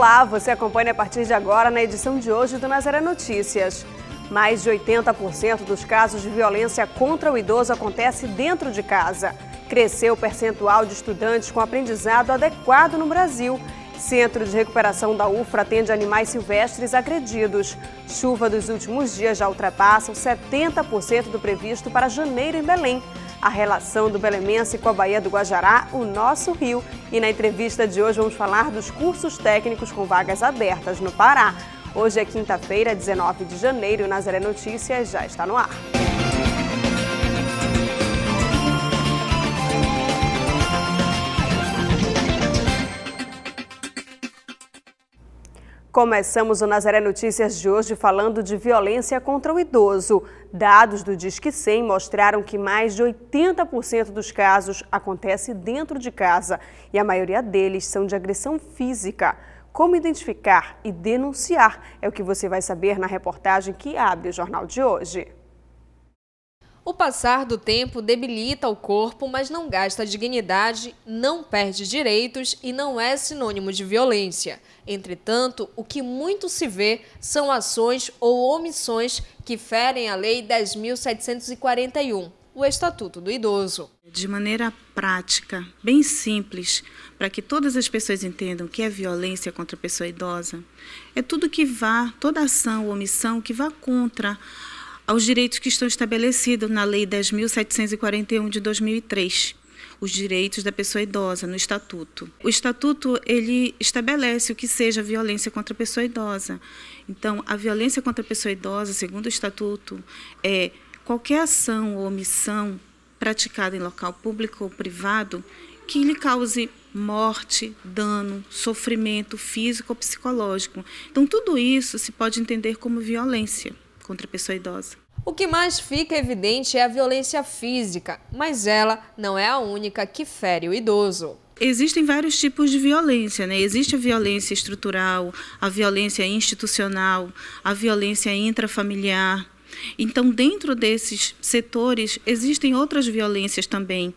Olá, você acompanha a partir de agora na edição de hoje do Nazaré Notícias. Mais de 80% dos casos de violência contra o idoso acontece dentro de casa. Cresceu o percentual de estudantes com aprendizado adequado no Brasil. Centro de Recuperação da UFRA atende animais silvestres agredidos. Chuva dos últimos dias já ultrapassa 70% do previsto para janeiro em Belém a relação do Belemense com a Bahia do Guajará, o nosso rio. E na entrevista de hoje vamos falar dos cursos técnicos com vagas abertas no Pará. Hoje é quinta-feira, 19 de janeiro, e o Nazaré Notícias já está no ar. Começamos o Nazaré Notícias de hoje falando de violência contra o idoso. Dados do Disque 100 mostraram que mais de 80% dos casos acontece dentro de casa e a maioria deles são de agressão física. Como identificar e denunciar é o que você vai saber na reportagem que abre o jornal de hoje. O passar do tempo debilita o corpo, mas não gasta dignidade, não perde direitos e não é sinônimo de violência. Entretanto, o que muito se vê são ações ou omissões que ferem a Lei 10.741, o Estatuto do Idoso. De maneira prática, bem simples, para que todas as pessoas entendam o que é violência contra a pessoa idosa, é tudo que vá, toda ação ou omissão que vá contra aos direitos que estão estabelecidos na Lei 10.741 de 2003 os direitos da pessoa idosa no estatuto. O estatuto ele estabelece o que seja violência contra a pessoa idosa. Então, a violência contra a pessoa idosa, segundo o estatuto, é qualquer ação ou omissão praticada em local público ou privado que lhe cause morte, dano, sofrimento físico ou psicológico. Então, tudo isso se pode entender como violência contra a pessoa idosa. O que mais fica evidente é a violência física, mas ela não é a única que fere o idoso existem vários tipos de violência, né? Existe a violência estrutural, a violência institucional, a violência intrafamiliar. Então, dentro desses setores, existem outras violências também,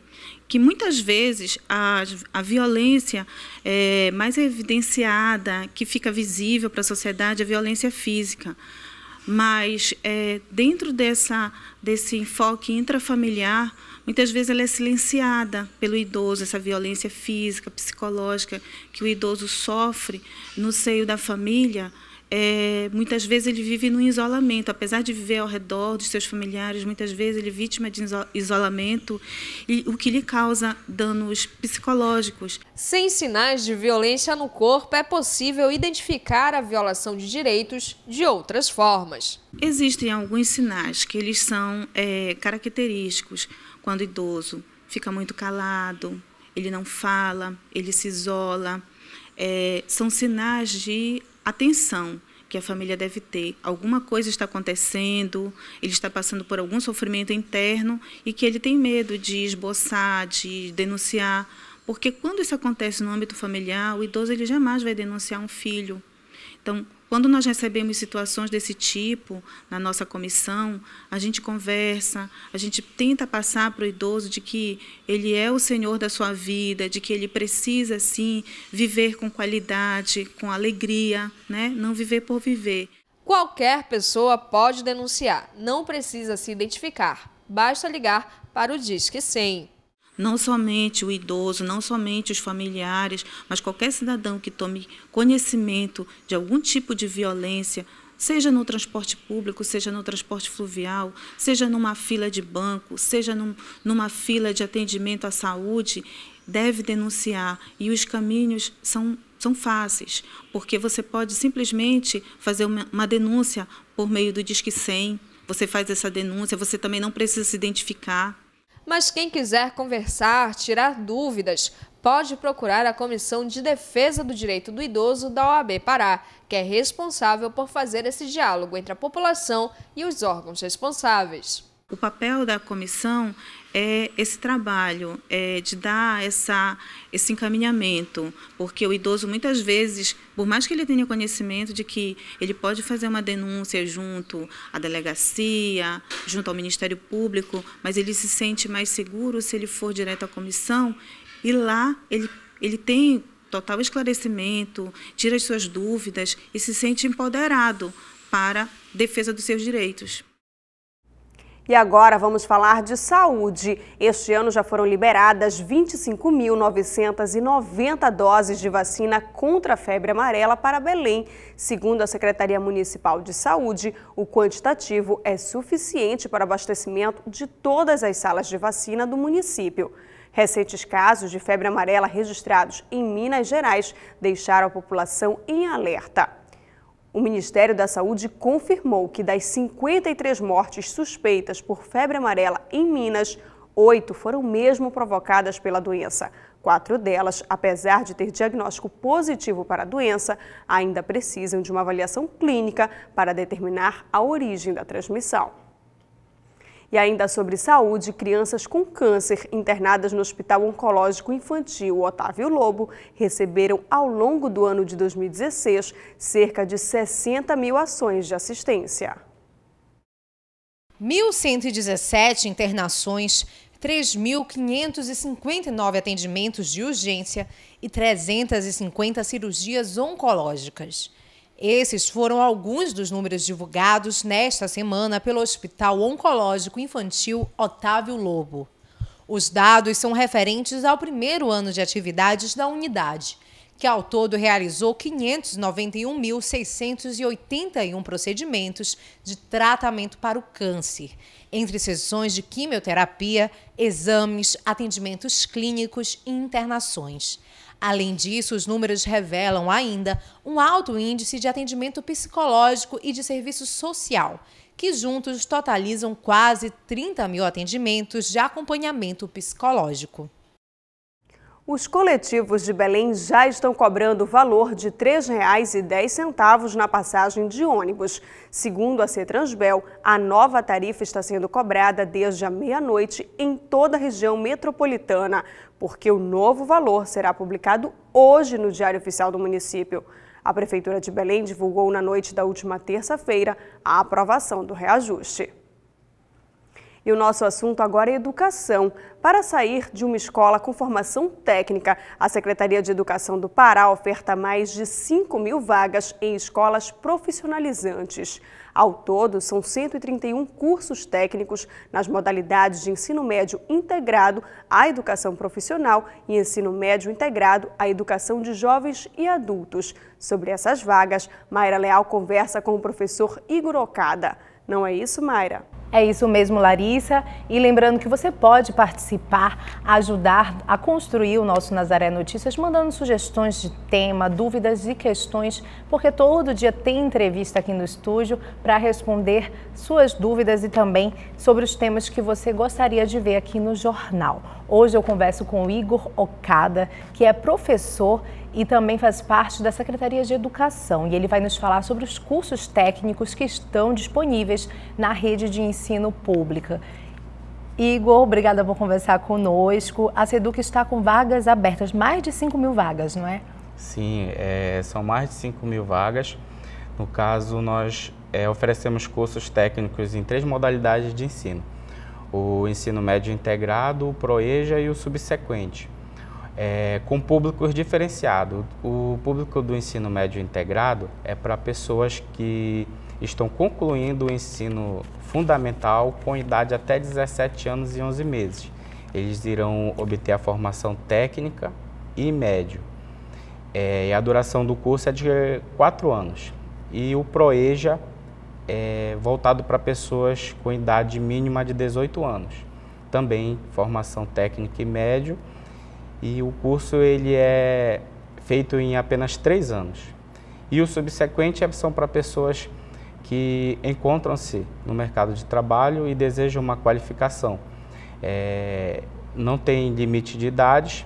que muitas vezes a, a violência é mais evidenciada, que fica visível para a sociedade, é a violência física mas é, dentro dessa, desse enfoque intrafamiliar, muitas vezes ela é silenciada pelo idoso, essa violência física, psicológica que o idoso sofre no seio da família, é, muitas vezes ele vive no isolamento, apesar de viver ao redor dos seus familiares, muitas vezes ele é vítima de isolamento, e o que lhe causa danos psicológicos. Sem sinais de violência no corpo, é possível identificar a violação de direitos de outras formas. Existem alguns sinais que eles são é, característicos quando o idoso fica muito calado, ele não fala, ele se isola, é, são sinais de atenção que a família deve ter. Alguma coisa está acontecendo, ele está passando por algum sofrimento interno e que ele tem medo de esboçar, de denunciar, porque quando isso acontece no âmbito familiar, o idoso ele jamais vai denunciar um filho então, quando nós recebemos situações desse tipo na nossa comissão, a gente conversa, a gente tenta passar para o idoso de que ele é o senhor da sua vida, de que ele precisa, sim, viver com qualidade, com alegria, né? não viver por viver. Qualquer pessoa pode denunciar, não precisa se identificar. Basta ligar para o Disque 100. Não somente o idoso, não somente os familiares, mas qualquer cidadão que tome conhecimento de algum tipo de violência, seja no transporte público, seja no transporte fluvial, seja numa fila de banco, seja num, numa fila de atendimento à saúde, deve denunciar. E os caminhos são, são fáceis, porque você pode simplesmente fazer uma, uma denúncia por meio do Disque 100, você faz essa denúncia, você também não precisa se identificar. Mas quem quiser conversar, tirar dúvidas, pode procurar a Comissão de Defesa do Direito do Idoso da OAB Pará, que é responsável por fazer esse diálogo entre a população e os órgãos responsáveis. O papel da comissão é esse trabalho é, de dar essa, esse encaminhamento, porque o idoso muitas vezes, por mais que ele tenha conhecimento de que ele pode fazer uma denúncia junto à delegacia, junto ao Ministério Público, mas ele se sente mais seguro se ele for direto à comissão e lá ele, ele tem total esclarecimento, tira as suas dúvidas e se sente empoderado para defesa dos seus direitos. E agora vamos falar de saúde. Este ano já foram liberadas 25.990 doses de vacina contra a febre amarela para Belém. Segundo a Secretaria Municipal de Saúde, o quantitativo é suficiente para abastecimento de todas as salas de vacina do município. Recentes casos de febre amarela registrados em Minas Gerais deixaram a população em alerta. O Ministério da Saúde confirmou que das 53 mortes suspeitas por febre amarela em Minas, oito foram mesmo provocadas pela doença. Quatro delas, apesar de ter diagnóstico positivo para a doença, ainda precisam de uma avaliação clínica para determinar a origem da transmissão. E ainda sobre saúde, crianças com câncer internadas no Hospital Oncológico Infantil Otávio Lobo receberam, ao longo do ano de 2016, cerca de 60 mil ações de assistência. 1.117 internações, 3.559 atendimentos de urgência e 350 cirurgias oncológicas. Esses foram alguns dos números divulgados nesta semana pelo Hospital Oncológico Infantil Otávio Lobo. Os dados são referentes ao primeiro ano de atividades da unidade, que ao todo realizou 591.681 procedimentos de tratamento para o câncer, entre sessões de quimioterapia, exames, atendimentos clínicos e internações. Além disso, os números revelam ainda um alto índice de atendimento psicológico e de serviço social, que juntos totalizam quase 30 mil atendimentos de acompanhamento psicológico. Os coletivos de Belém já estão cobrando o valor de R$ 3,10 na passagem de ônibus. Segundo a Cetransbel, a nova tarifa está sendo cobrada desde a meia-noite em toda a região metropolitana porque o novo valor será publicado hoje no Diário Oficial do município. A Prefeitura de Belém divulgou na noite da última terça-feira a aprovação do reajuste. E o nosso assunto agora é educação. Para sair de uma escola com formação técnica, a Secretaria de Educação do Pará oferta mais de 5 mil vagas em escolas profissionalizantes. Ao todo, são 131 cursos técnicos nas modalidades de ensino médio integrado à educação profissional e ensino médio integrado à educação de jovens e adultos. Sobre essas vagas, Mayra Leal conversa com o professor Igor Okada. Não é isso, Mayra? É isso mesmo, Larissa. E lembrando que você pode participar, ajudar a construir o nosso Nazaré Notícias, mandando sugestões de tema, dúvidas e questões, porque todo dia tem entrevista aqui no estúdio para responder suas dúvidas e também sobre os temas que você gostaria de ver aqui no jornal. Hoje eu converso com o Igor Okada, que é professor e também faz parte da Secretaria de Educação. E ele vai nos falar sobre os cursos técnicos que estão disponíveis na rede de ensino pública. Igor, obrigada por conversar conosco. A SEDUC está com vagas abertas, mais de 5 mil vagas, não é? Sim, é, são mais de 5 mil vagas. No caso, nós é, oferecemos cursos técnicos em três modalidades de ensino. O ensino médio integrado, o PROEJA e o subsequente é, com públicos diferenciados. O público do ensino médio integrado é para pessoas que estão concluindo o ensino fundamental com idade até 17 anos e 11 meses. Eles irão obter a formação técnica e médio. É, e a duração do curso é de 4 anos. E o PROEJA é voltado para pessoas com idade mínima de 18 anos. Também formação técnica e médio e o curso ele é feito em apenas três anos. E o subsequente é são para pessoas que encontram-se no mercado de trabalho e desejam uma qualificação. É, não tem limite de idades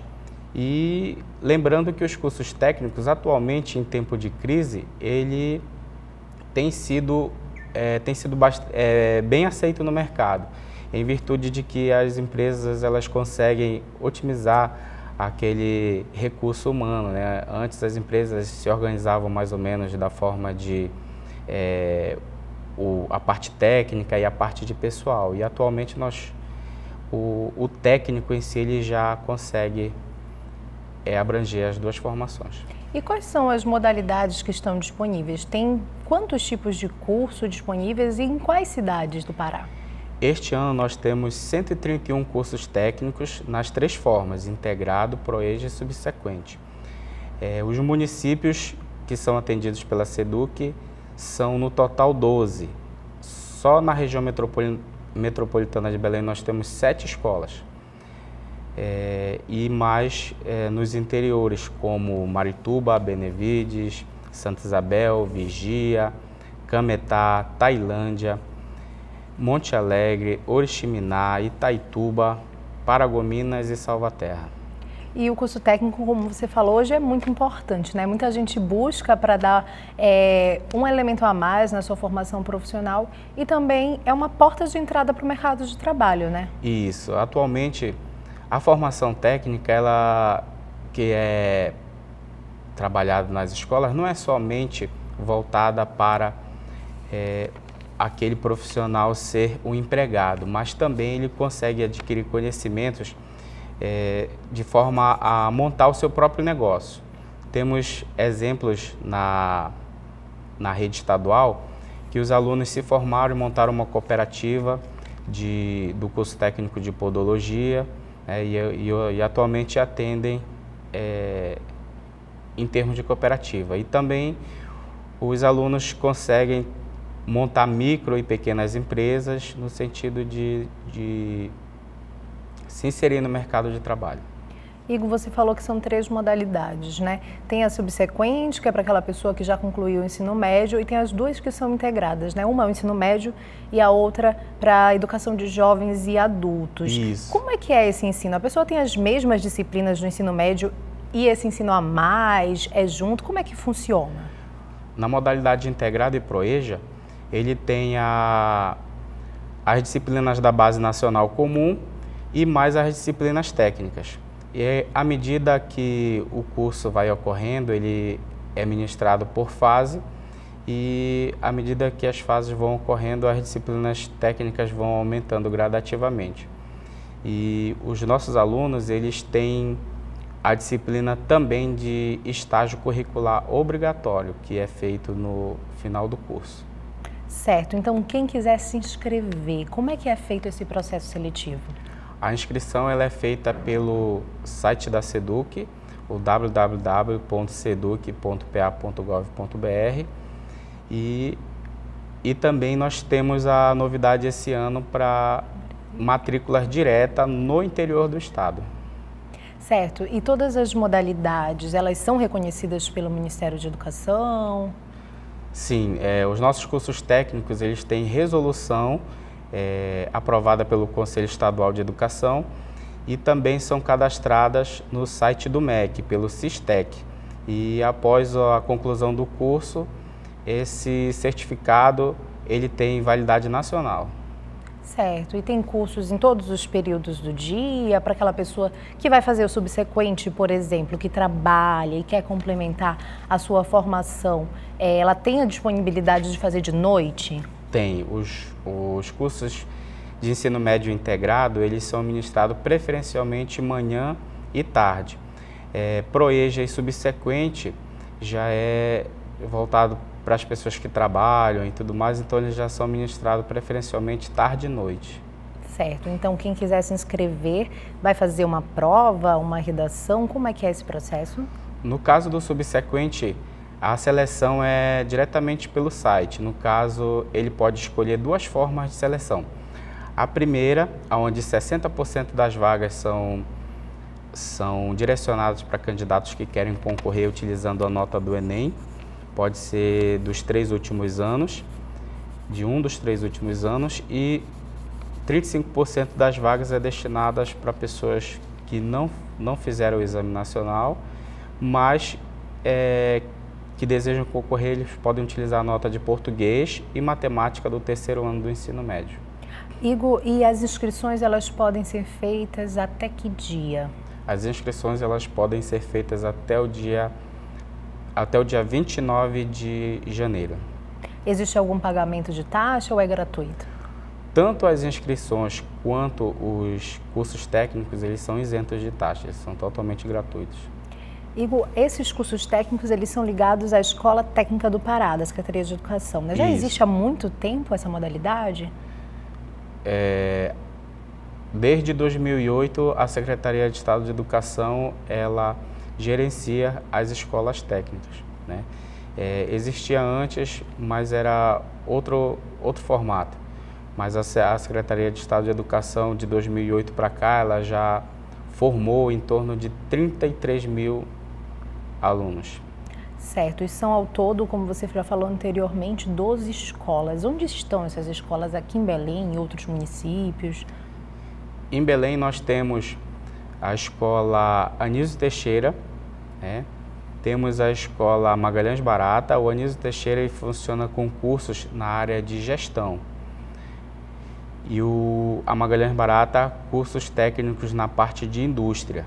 e lembrando que os cursos técnicos atualmente em tempo de crise ele tem sido é, tem sido é, bem aceito no mercado em virtude de que as empresas elas conseguem otimizar aquele recurso humano. Né? Antes as empresas se organizavam mais ou menos da forma de é, o, a parte técnica e a parte de pessoal. E atualmente nós o, o técnico em si ele já consegue é, abranger as duas formações. E quais são as modalidades que estão disponíveis? Tem quantos tipos de curso disponíveis e em quais cidades do Pará? Este ano nós temos 131 cursos técnicos nas três formas, integrado, proeja e subsequente. É, os municípios que são atendidos pela SEDUC são no total 12. Só na região metropolitana de Belém nós temos sete escolas. É, e mais é, nos interiores, como Marituba, Benevides, Santa Isabel, Vigia, Cametá, Tailândia, Monte Alegre, Oriximiná, Itaituba, Paragominas e Salvaterra. E o curso técnico, como você falou, hoje é muito importante, né? Muita gente busca para dar é, um elemento a mais na sua formação profissional e também é uma porta de entrada para o mercado de trabalho, né? Isso. Atualmente, a formação técnica, ela que é trabalhada nas escolas, não é somente voltada para é, aquele profissional ser um empregado, mas também ele consegue adquirir conhecimentos é, de forma a montar o seu próprio negócio. Temos exemplos na, na rede estadual que os alunos se formaram e montaram uma cooperativa de, do curso técnico de podologia né, e, e, e, atualmente atendem é, em termos de cooperativa. E também os alunos conseguem montar micro e pequenas empresas no sentido de, de se inserir no mercado de trabalho. Igor, você falou que são três modalidades, né? Tem a subsequente, que é para aquela pessoa que já concluiu o ensino médio, e tem as duas que são integradas, né? Uma é o ensino médio e a outra para a educação de jovens e adultos. Isso. Como é que é esse ensino? A pessoa tem as mesmas disciplinas do ensino médio e esse ensino a mais é junto? Como é que funciona? Na modalidade integrada e proeja, ele tem a, as disciplinas da base nacional comum e mais as disciplinas técnicas. E à medida que o curso vai ocorrendo, ele é ministrado por fase e à medida que as fases vão ocorrendo, as disciplinas técnicas vão aumentando gradativamente. E os nossos alunos, eles têm a disciplina também de estágio curricular obrigatório, que é feito no final do curso. Certo. Então, quem quiser se inscrever, como é que é feito esse processo seletivo? A inscrição ela é feita pelo site da SEDUC, o www.seduc.pa.gov.br e, e também nós temos a novidade esse ano para matrículas direta no interior do estado. Certo. E todas as modalidades, elas são reconhecidas pelo Ministério de Educação? Sim, é, os nossos cursos técnicos eles têm resolução é, aprovada pelo Conselho Estadual de Educação e também são cadastradas no site do MEC, pelo Sistec. E após a conclusão do curso, esse certificado ele tem validade nacional. Certo. E tem cursos em todos os períodos do dia para aquela pessoa que vai fazer o subsequente, por exemplo, que trabalha e quer complementar a sua formação. É, ela tem a disponibilidade de fazer de noite? Tem. Os, os cursos de ensino médio integrado, eles são ministrados preferencialmente manhã e tarde. É, proeja e subsequente já é voltado para as pessoas que trabalham e tudo mais, então eles já são ministrados preferencialmente tarde e noite. Certo. Então, quem quiser se inscrever, vai fazer uma prova, uma redação? Como é que é esse processo? No caso do subsequente, a seleção é diretamente pelo site. No caso, ele pode escolher duas formas de seleção. A primeira, onde 60% das vagas são, são direcionadas para candidatos que querem concorrer utilizando a nota do Enem, Pode ser dos três últimos anos, de um dos três últimos anos, e 35% das vagas é destinadas para pessoas que não, não fizeram o exame nacional, mas é, que desejam concorrer, eles podem utilizar a nota de português e matemática do terceiro ano do ensino médio. Igor, e as inscrições elas podem ser feitas até que dia? As inscrições elas podem ser feitas até o dia até o dia 29 de janeiro. Existe algum pagamento de taxa ou é gratuito? Tanto as inscrições quanto os cursos técnicos, eles são isentos de taxas, são totalmente gratuitos. Igor, esses cursos técnicos eles são ligados à Escola Técnica do Pará, da Secretaria de Educação. Né? Já Isso. existe há muito tempo essa modalidade? É, desde 2008, a Secretaria de Estado de Educação ela gerencia as escolas técnicas. Né? É, existia antes, mas era outro, outro formato. Mas a, a Secretaria de Estado de Educação, de 2008 para cá, ela já formou em torno de 33 mil alunos. Certo, e são ao todo, como você já falou anteriormente, 12 escolas. Onde estão essas escolas aqui em Belém, em outros municípios? Em Belém nós temos a escola Anísio Teixeira, né? temos a escola Magalhães Barata. O Anísio Teixeira funciona com cursos na área de gestão. E o, a Magalhães Barata, cursos técnicos na parte de indústria.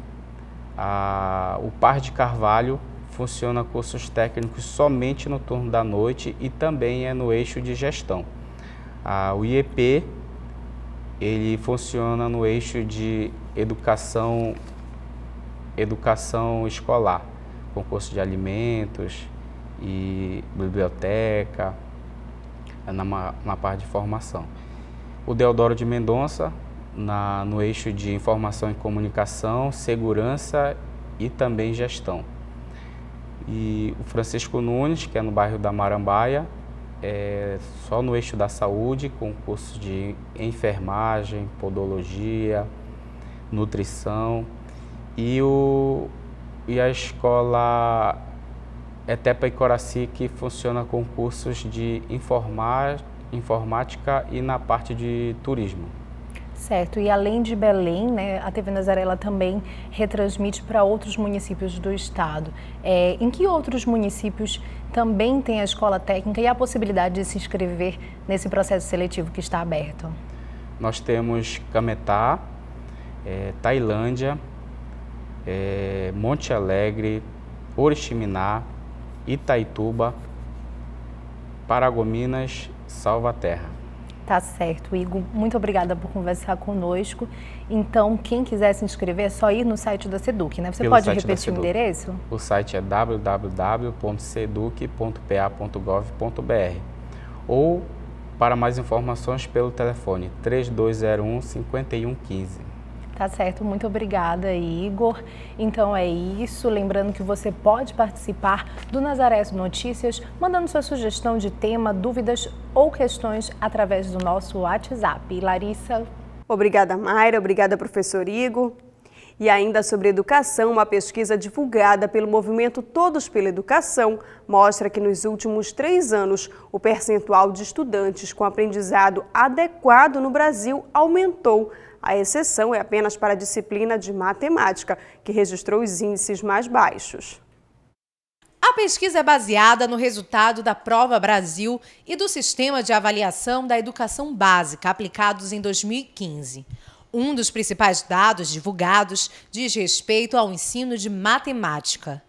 A, o Par de Carvalho funciona cursos técnicos somente no turno da noite e também é no eixo de gestão. A, o IEP ele funciona no eixo de educação, educação escolar, concurso de alimentos e biblioteca, é na, na parte de formação. O Deodoro de Mendonça, na, no eixo de informação e comunicação, segurança e também gestão. E o Francisco Nunes, que é no bairro da Marambaia, é só no eixo da saúde, com de enfermagem, podologia, nutrição. E, o, e a escola Etepa e Coraci, que funciona com cursos de informática e na parte de turismo. Certo, e além de Belém, né, a TV Nazaré também retransmite para outros municípios do estado. É, em que outros municípios também tem a escola técnica e a possibilidade de se inscrever nesse processo seletivo que está aberto? Nós temos Cametá, é, Tailândia, é, Monte Alegre, Oriximiná, Itaituba, Paragominas, Salvaterra. Tá certo, Igor. Muito obrigada por conversar conosco. Então, quem quiser se inscrever é só ir no site da SEDUC, né? Você Pelo pode repetir o endereço? O site é www.seduc.pa.gov.br ou para mais informações pelo telefone 3201 5115. Tá certo, muito obrigada, Igor. Então é isso. Lembrando que você pode participar do Nazaré Notícias, mandando sua sugestão de tema, dúvidas ou questões através do nosso WhatsApp. Larissa. Obrigada, Mayra. Obrigada, professor Igor. E ainda sobre educação, uma pesquisa divulgada pelo movimento Todos pela Educação mostra que nos últimos três anos o percentual de estudantes com aprendizado adequado no Brasil aumentou a exceção é apenas para a disciplina de matemática, que registrou os índices mais baixos. A pesquisa é baseada no resultado da Prova Brasil e do Sistema de Avaliação da Educação Básica, aplicados em 2015. Um dos principais dados divulgados diz respeito ao ensino de matemática.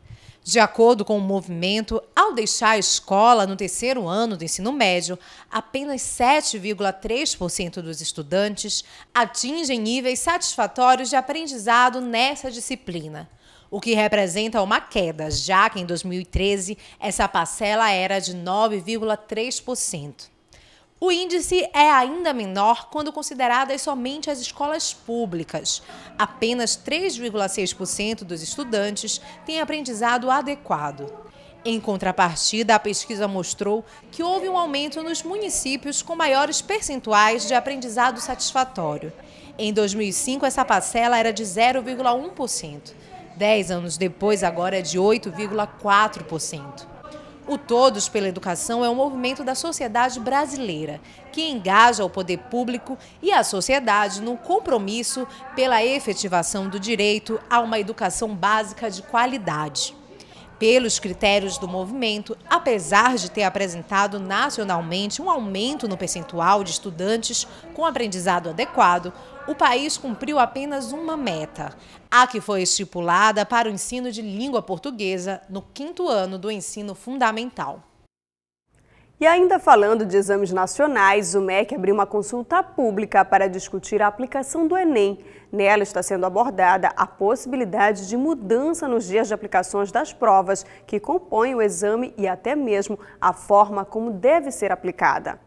De acordo com o movimento, ao deixar a escola no terceiro ano do ensino médio, apenas 7,3% dos estudantes atingem níveis satisfatórios de aprendizado nessa disciplina, o que representa uma queda, já que em 2013 essa parcela era de 9,3%. O índice é ainda menor quando consideradas somente as escolas públicas. Apenas 3,6% dos estudantes têm aprendizado adequado. Em contrapartida, a pesquisa mostrou que houve um aumento nos municípios com maiores percentuais de aprendizado satisfatório. Em 2005, essa parcela era de 0,1%. Dez anos depois, agora é de 8,4%. O Todos pela Educação é um movimento da sociedade brasileira que engaja o poder público e a sociedade num compromisso pela efetivação do direito a uma educação básica de qualidade. Pelos critérios do movimento, apesar de ter apresentado nacionalmente um aumento no percentual de estudantes com aprendizado adequado, o país cumpriu apenas uma meta, a que foi estipulada para o ensino de língua portuguesa no quinto ano do ensino fundamental. E ainda falando de exames nacionais, o MEC abriu uma consulta pública para discutir a aplicação do Enem. Nela está sendo abordada a possibilidade de mudança nos dias de aplicações das provas que compõem o exame e até mesmo a forma como deve ser aplicada.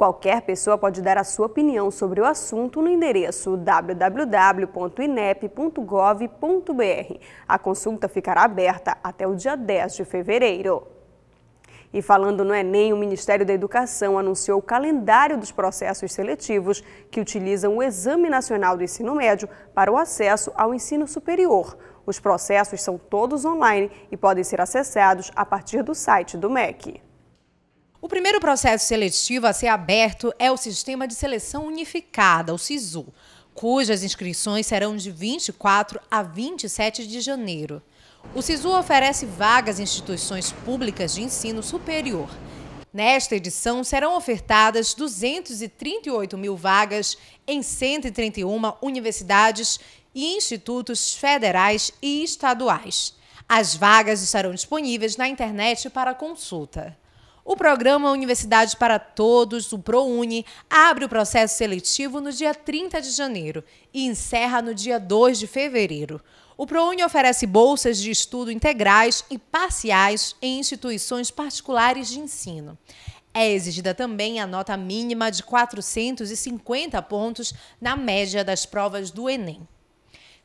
Qualquer pessoa pode dar a sua opinião sobre o assunto no endereço www.inep.gov.br. A consulta ficará aberta até o dia 10 de fevereiro. E falando no Enem, é o Ministério da Educação anunciou o calendário dos processos seletivos que utilizam o Exame Nacional do Ensino Médio para o acesso ao ensino superior. Os processos são todos online e podem ser acessados a partir do site do MEC. O primeiro processo seletivo a ser aberto é o Sistema de Seleção Unificada, o SISU, cujas inscrições serão de 24 a 27 de janeiro. O SISU oferece vagas em instituições públicas de ensino superior. Nesta edição, serão ofertadas 238 mil vagas em 131 universidades e institutos federais e estaduais. As vagas estarão disponíveis na internet para consulta. O programa Universidade para Todos, o ProUni, abre o processo seletivo no dia 30 de janeiro e encerra no dia 2 de fevereiro. O ProUni oferece bolsas de estudo integrais e parciais em instituições particulares de ensino. É exigida também a nota mínima de 450 pontos na média das provas do Enem.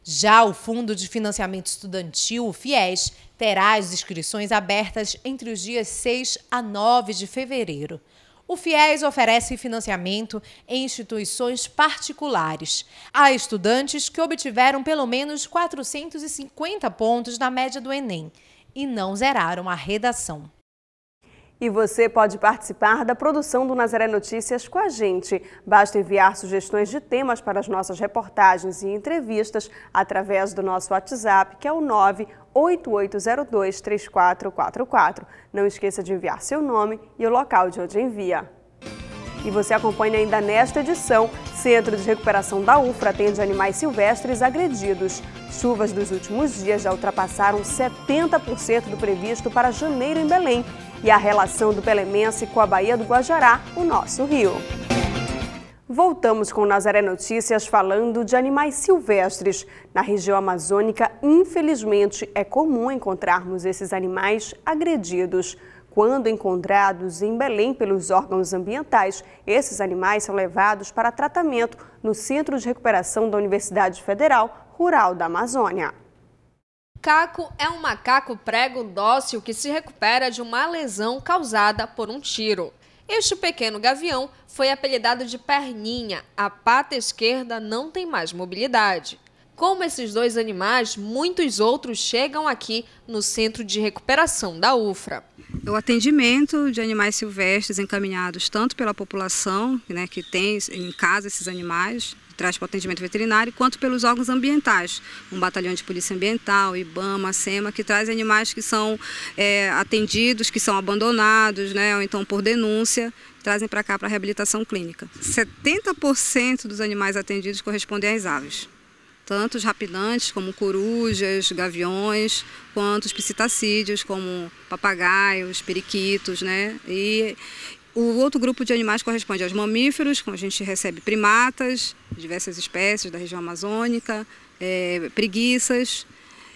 Já o Fundo de Financiamento Estudantil, o FIES, terá as inscrições abertas entre os dias 6 a 9 de fevereiro. O FIES oferece financiamento em instituições particulares a estudantes que obtiveram pelo menos 450 pontos na média do Enem e não zeraram a redação. E você pode participar da produção do Nazaré Notícias com a gente. Basta enviar sugestões de temas para as nossas reportagens e entrevistas através do nosso WhatsApp, que é o 9 8802-3444. Não esqueça de enviar seu nome e o local de onde envia. E você acompanha ainda nesta edição, Centro de Recuperação da UFRA atende animais silvestres agredidos. Chuvas dos últimos dias já ultrapassaram 70% do previsto para janeiro em Belém. E a relação do Pelemense com a Baía do Guajará, o nosso rio. Voltamos com Nazaré Notícias falando de animais silvestres. Na região amazônica, infelizmente, é comum encontrarmos esses animais agredidos. Quando encontrados em Belém pelos órgãos ambientais, esses animais são levados para tratamento no Centro de Recuperação da Universidade Federal Rural da Amazônia. Caco é um macaco prego dócil que se recupera de uma lesão causada por um tiro. Este pequeno gavião foi apelidado de Perninha, a pata esquerda não tem mais mobilidade. Como esses dois animais, muitos outros chegam aqui no Centro de Recuperação da UFRA. O atendimento de animais silvestres encaminhados tanto pela população, né, que tem em casa esses animais, traz para o atendimento veterinário, quanto pelos órgãos ambientais, um batalhão de polícia ambiental, IBAMA, SEMA, que traz animais que são é, atendidos, que são abandonados, né, ou então por denúncia, trazem para cá para a reabilitação clínica. 70% dos animais atendidos correspondem às aves. Tanto os rapidantes, como corujas, gaviões, quanto os psitacídeos, como papagaios, periquitos, né? E, o outro grupo de animais corresponde aos mamíferos, a gente recebe primatas, diversas espécies da região amazônica, é, preguiças,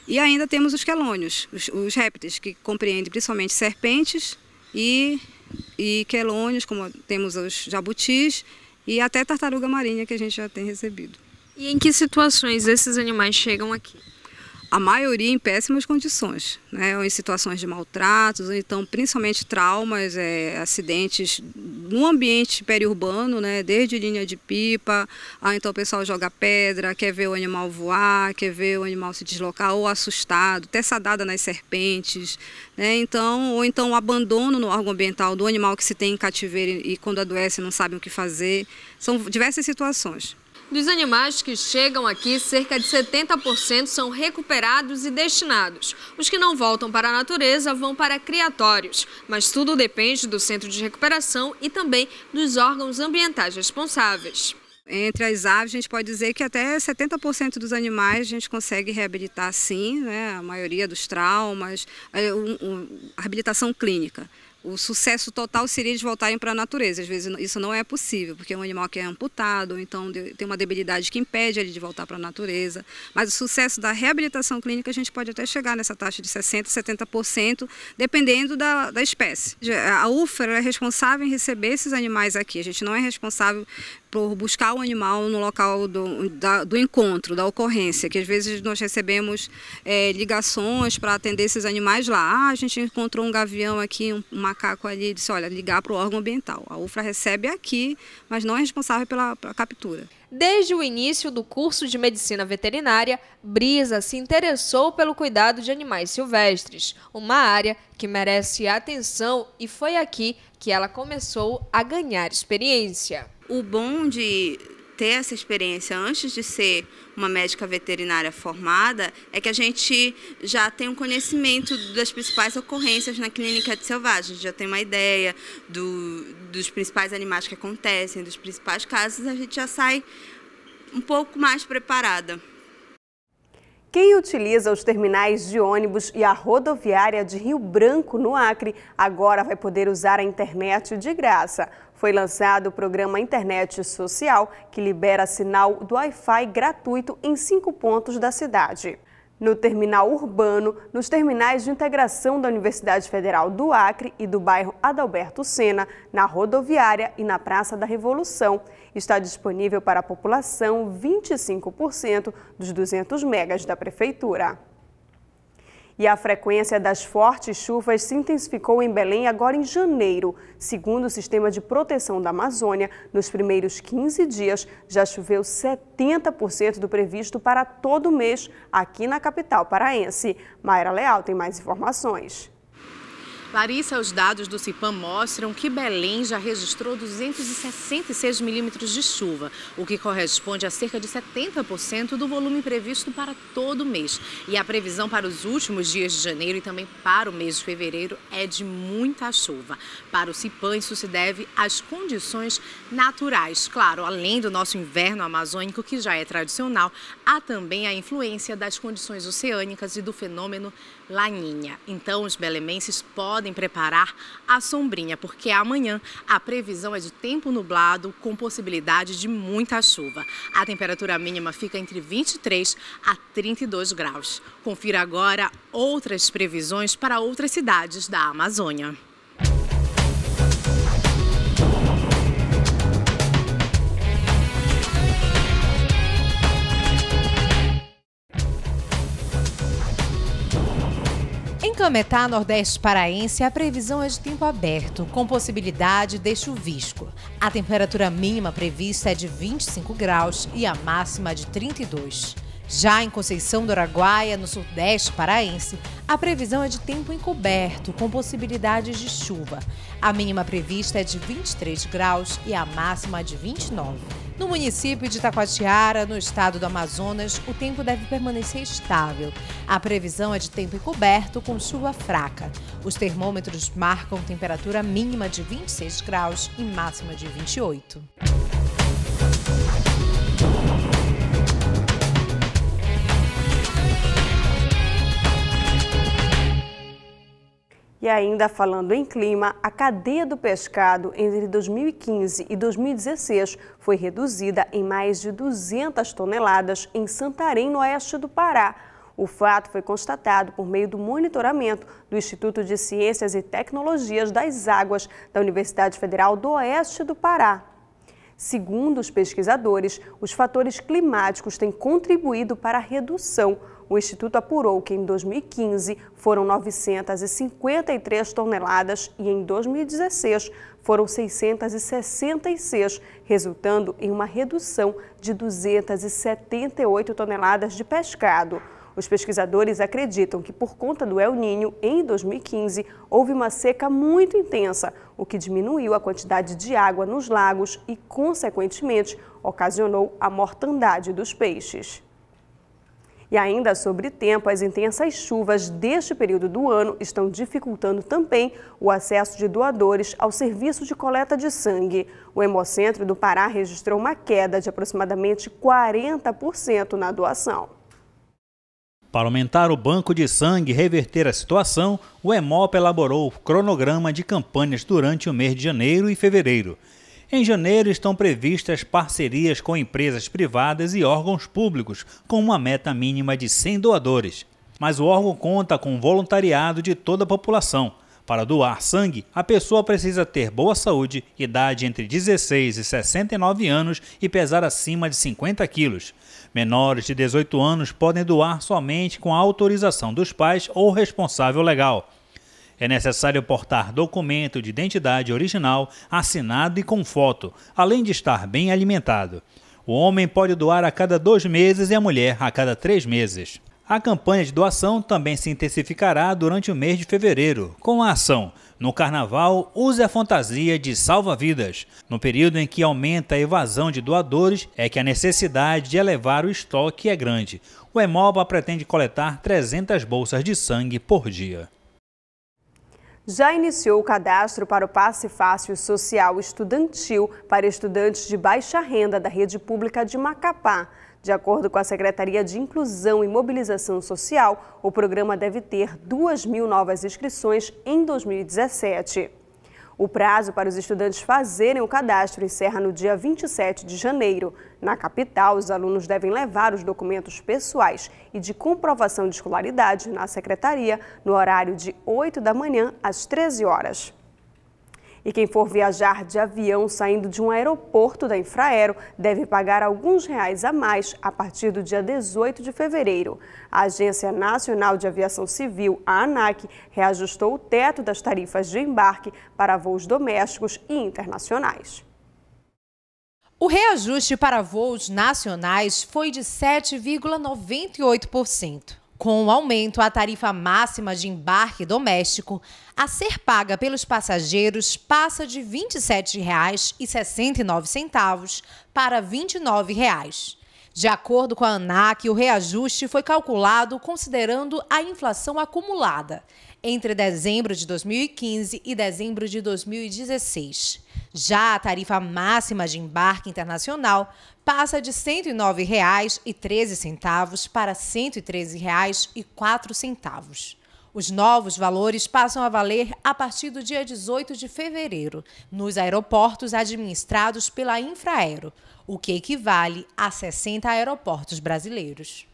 e ainda temos os quelônios, os, os répteis, que compreendem principalmente serpentes e, e quelônios, como temos os jabutis e até tartaruga marinha que a gente já tem recebido. E em que situações esses animais chegam aqui? a maioria em péssimas condições, né? ou em situações de maltratos, ou então principalmente traumas, é, acidentes no ambiente periurbano, né? desde linha de pipa, ah, então o pessoal joga pedra, quer ver o animal voar, quer ver o animal se deslocar, ou assustado, até sadada nas serpentes, né? então, ou então o abandono no órgão ambiental do animal que se tem em cativeiro e quando adoece não sabem o que fazer. São diversas situações. Dos animais que chegam aqui, cerca de 70% são recuperados e destinados. Os que não voltam para a natureza vão para criatórios, mas tudo depende do centro de recuperação e também dos órgãos ambientais responsáveis. Entre as aves, a gente pode dizer que até 70% dos animais a gente consegue reabilitar sim, né? a maioria dos traumas, a é, reabilitação clínica o sucesso total seria eles voltarem para a natureza. Às vezes isso não é possível, porque é um animal que é amputado, ou então tem uma debilidade que impede ele de voltar para a natureza. Mas o sucesso da reabilitação clínica, a gente pode até chegar nessa taxa de 60%, 70%, dependendo da, da espécie. A UFER é responsável em receber esses animais aqui. A gente não é responsável por buscar o animal no local do, da, do encontro, da ocorrência, que às vezes nós recebemos é, ligações para atender esses animais lá. Ah, a gente encontrou um gavião aqui, um macaco ali, disse, olha, ligar para o órgão ambiental. A UFRA recebe aqui, mas não é responsável pela, pela captura. Desde o início do curso de medicina veterinária, Brisa se interessou pelo cuidado de animais silvestres, uma área que merece atenção e foi aqui que ela começou a ganhar experiência. O bom de ter essa experiência antes de ser uma médica veterinária formada é que a gente já tem um conhecimento das principais ocorrências na clínica de selvagem, já tem uma ideia do, dos principais animais que acontecem, dos principais casos, a gente já sai um pouco mais preparada. Quem utiliza os terminais de ônibus e a rodoviária de Rio Branco, no Acre, agora vai poder usar a internet de graça foi lançado o programa Internet Social, que libera sinal do Wi-Fi gratuito em cinco pontos da cidade. No terminal urbano, nos terminais de integração da Universidade Federal do Acre e do bairro Adalberto Sena, na rodoviária e na Praça da Revolução, está disponível para a população 25% dos 200 megas da prefeitura. E a frequência das fortes chuvas se intensificou em Belém agora em janeiro. Segundo o Sistema de Proteção da Amazônia, nos primeiros 15 dias já choveu 70% do previsto para todo mês aqui na capital paraense. Mayra Leal tem mais informações. Larissa, os dados do CIPAM mostram que Belém já registrou 266 milímetros de chuva, o que corresponde a cerca de 70% do volume previsto para todo o mês. E a previsão para os últimos dias de janeiro e também para o mês de fevereiro é de muita chuva. Para o CIPAM, isso se deve às condições naturais. Claro, além do nosso inverno amazônico, que já é tradicional, há também a influência das condições oceânicas e do fenômeno laninha. Então, os belemenses podem preparar a sombrinha, porque amanhã a previsão é de tempo nublado com possibilidade de muita chuva. A temperatura mínima fica entre 23 a 32 graus. Confira agora outras previsões para outras cidades da Amazônia. Cametá, Nordeste Paraense, a previsão é de tempo aberto, com possibilidade de chuvisco. A temperatura mínima prevista é de 25 graus e a máxima de 32. Já em Conceição do Araguaia, no Sudeste Paraense, a previsão é de tempo encoberto, com possibilidades de chuva. A mínima prevista é de 23 graus e a máxima de 29. No município de Itacoatiara, no estado do Amazonas, o tempo deve permanecer estável. A previsão é de tempo encoberto com chuva fraca. Os termômetros marcam temperatura mínima de 26 graus e máxima de 28. E ainda falando em clima, a cadeia do pescado entre 2015 e 2016 foi reduzida em mais de 200 toneladas em Santarém, no oeste do Pará. O fato foi constatado por meio do monitoramento do Instituto de Ciências e Tecnologias das Águas da Universidade Federal do Oeste do Pará. Segundo os pesquisadores, os fatores climáticos têm contribuído para a redução o Instituto apurou que em 2015 foram 953 toneladas e em 2016 foram 666, resultando em uma redução de 278 toneladas de pescado. Os pesquisadores acreditam que, por conta do El Ninho, em 2015 houve uma seca muito intensa, o que diminuiu a quantidade de água nos lagos e, consequentemente, ocasionou a mortandade dos peixes. E ainda sobre tempo, as intensas chuvas deste período do ano estão dificultando também o acesso de doadores ao serviço de coleta de sangue. O Hemocentro do Pará registrou uma queda de aproximadamente 40% na doação. Para aumentar o banco de sangue e reverter a situação, o Hemop elaborou o cronograma de campanhas durante o mês de janeiro e fevereiro. Em janeiro estão previstas parcerias com empresas privadas e órgãos públicos, com uma meta mínima de 100 doadores. Mas o órgão conta com voluntariado de toda a população. Para doar sangue, a pessoa precisa ter boa saúde, idade entre 16 e 69 anos e pesar acima de 50 quilos. Menores de 18 anos podem doar somente com a autorização dos pais ou responsável legal. É necessário portar documento de identidade original, assinado e com foto, além de estar bem alimentado. O homem pode doar a cada dois meses e a mulher a cada três meses. A campanha de doação também se intensificará durante o mês de fevereiro, com a ação No Carnaval, use a fantasia de salva-vidas. No período em que aumenta a evasão de doadores, é que a necessidade de elevar o estoque é grande. O Emoba pretende coletar 300 bolsas de sangue por dia já iniciou o cadastro para o Passe Fácil Social Estudantil para estudantes de baixa renda da rede pública de Macapá. De acordo com a Secretaria de Inclusão e Mobilização Social, o programa deve ter 2 mil novas inscrições em 2017. O prazo para os estudantes fazerem o cadastro encerra no dia 27 de janeiro. Na capital, os alunos devem levar os documentos pessoais e de comprovação de escolaridade na secretaria no horário de 8 da manhã às 13 horas. E quem for viajar de avião saindo de um aeroporto da Infraero deve pagar alguns reais a mais a partir do dia 18 de fevereiro. A Agência Nacional de Aviação Civil, a ANAC, reajustou o teto das tarifas de embarque para voos domésticos e internacionais. O reajuste para voos nacionais foi de 7,98%. Com o aumento à tarifa máxima de embarque doméstico, a ser paga pelos passageiros passa de R$ 27,69 para R$ 29,00. De acordo com a ANAC, o reajuste foi calculado considerando a inflação acumulada, entre dezembro de 2015 e dezembro de 2016. Já a tarifa máxima de embarque internacional passa de R$ 109,13 para R$ 113,04. Os novos valores passam a valer a partir do dia 18 de fevereiro, nos aeroportos administrados pela Infraero, o que equivale a 60 aeroportos brasileiros.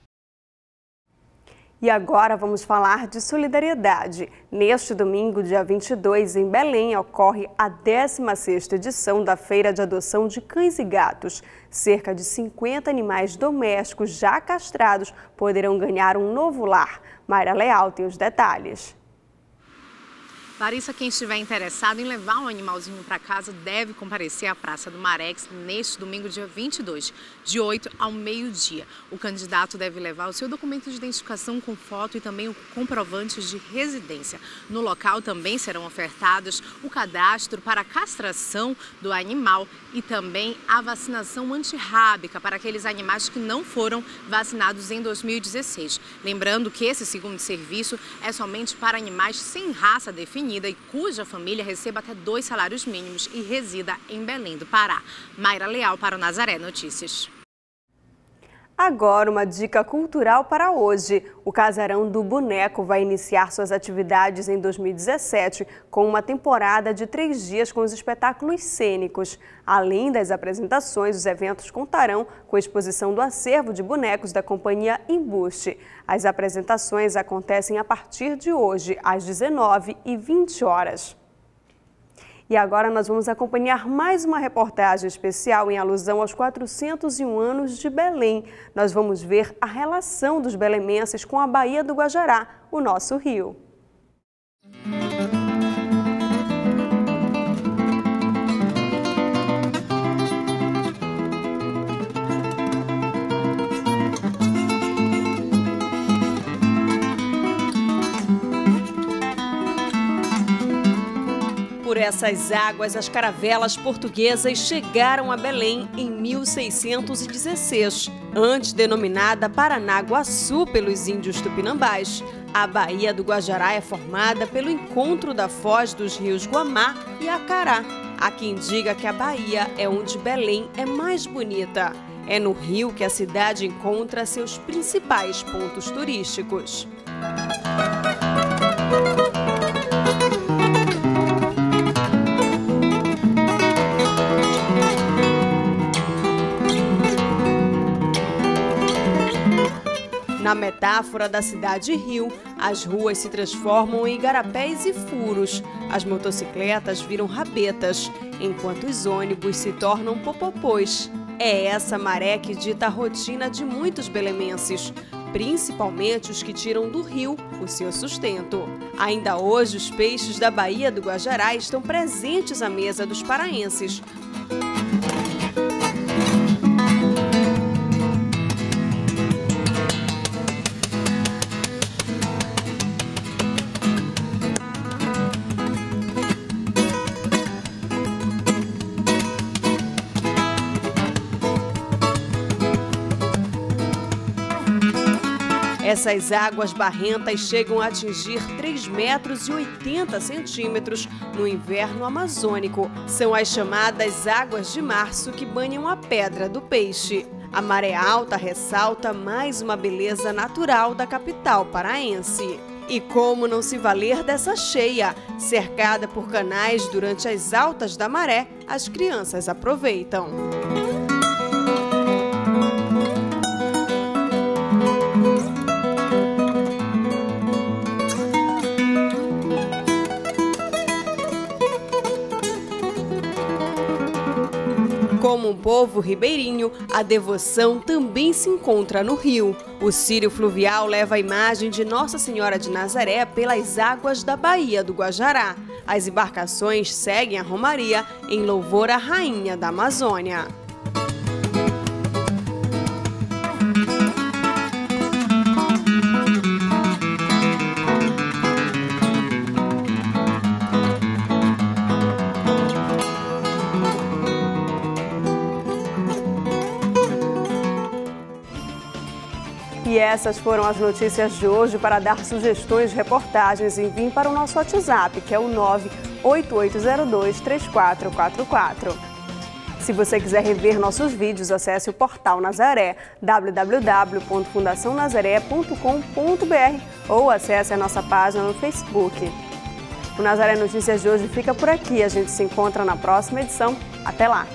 E agora vamos falar de solidariedade. Neste domingo, dia 22, em Belém, ocorre a 16ª edição da Feira de Adoção de Cães e Gatos. Cerca de 50 animais domésticos já castrados poderão ganhar um novo lar. Mayra Leal tem os detalhes. Larissa, quem estiver interessado em levar um animalzinho para casa deve comparecer à Praça do Marex neste domingo, dia 22, de 8 ao meio-dia. O candidato deve levar o seu documento de identificação com foto e também o comprovante de residência. No local também serão ofertados o cadastro para a castração do animal e também a vacinação antirrábica para aqueles animais que não foram vacinados em 2016. Lembrando que esse segundo serviço é somente para animais sem raça definida e cuja família receba até dois salários mínimos e resida em Belém do Pará. Mayra Leal para o Nazaré Notícias. Agora, uma dica cultural para hoje. O Casarão do Boneco vai iniciar suas atividades em 2017 com uma temporada de três dias com os espetáculos cênicos. Além das apresentações, os eventos contarão com a exposição do acervo de bonecos da companhia Embuste. As apresentações acontecem a partir de hoje, às 19 e 20 horas. E agora nós vamos acompanhar mais uma reportagem especial em alusão aos 401 anos de Belém. Nós vamos ver a relação dos belemenses com a Baía do Guajará, o nosso rio. Por essas águas, as caravelas portuguesas chegaram a Belém em 1616, antes denominada Paranaguaçu pelos índios tupinambás. A Baía do Guajará é formada pelo encontro da foz dos rios Guamá e Acará. Há quem diga que a Bahia é onde Belém é mais bonita. É no rio que a cidade encontra seus principais pontos turísticos. Na metáfora da cidade Rio, as ruas se transformam em garapés e furos, as motocicletas viram rabetas, enquanto os ônibus se tornam popopôs. É essa maré que dita a rotina de muitos belemenses, principalmente os que tiram do rio o seu sustento. Ainda hoje, os peixes da Baía do Guajará estão presentes à mesa dos paraenses. Essas águas barrentas chegam a atingir 3 metros e 80 centímetros no inverno amazônico. São as chamadas águas de março que banham a pedra do peixe. A maré alta ressalta mais uma beleza natural da capital paraense. E como não se valer dessa cheia? Cercada por canais durante as altas da maré, as crianças aproveitam. povo ribeirinho, a devoção também se encontra no rio. O Círio Fluvial leva a imagem de Nossa Senhora de Nazaré pelas águas da Baía do Guajará. As embarcações seguem a Romaria em louvor à Rainha da Amazônia. Essas foram as notícias de hoje. Para dar sugestões de reportagens, enviem para o nosso WhatsApp, que é o 988023444. Se você quiser rever nossos vídeos, acesse o portal Nazaré, www.fundacionazaré.com.br ou acesse a nossa página no Facebook. O Nazaré Notícias de hoje fica por aqui. A gente se encontra na próxima edição. Até lá!